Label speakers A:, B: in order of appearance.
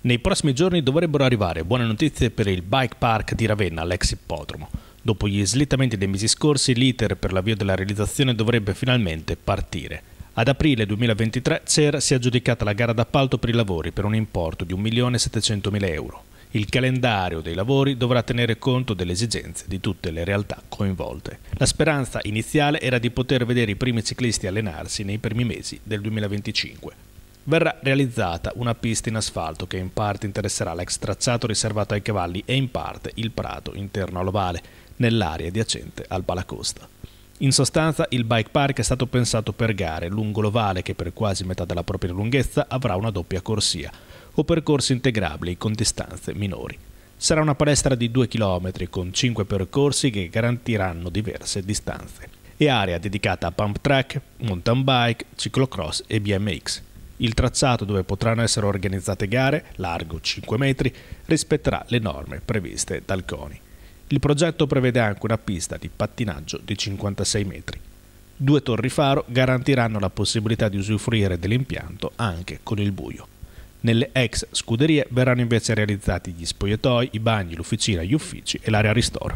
A: Nei prossimi giorni dovrebbero arrivare buone notizie per il bike park di Ravenna, l'ex ippodromo. Dopo gli slittamenti dei mesi scorsi, l'iter per l'avvio della realizzazione dovrebbe finalmente partire. Ad aprile 2023 CER si è aggiudicata la gara d'appalto per i lavori per un importo di 1.700.000 euro. Il calendario dei lavori dovrà tenere conto delle esigenze di tutte le realtà coinvolte. La speranza iniziale era di poter vedere i primi ciclisti allenarsi nei primi mesi del 2025 verrà realizzata una pista in asfalto che in parte interesserà l'ex tracciato riservato ai cavalli e in parte il prato interno all'ovale, nell'area adiacente al balacosta. In sostanza, il bike park è stato pensato per gare lungo l'ovale che per quasi metà della propria lunghezza avrà una doppia corsia o percorsi integrabili con distanze minori. Sarà una palestra di 2 km con 5 percorsi che garantiranno diverse distanze e area dedicata a pump track, mountain bike, ciclocross e BMX. Il tracciato dove potranno essere organizzate gare, largo 5 metri, rispetterà le norme previste dal CONI. Il progetto prevede anche una pista di pattinaggio di 56 metri. Due torri faro garantiranno la possibilità di usufruire dell'impianto anche con il buio. Nelle ex scuderie verranno invece realizzati gli spogliatoi, i bagni, l'ufficina, gli uffici e l'area ristoro.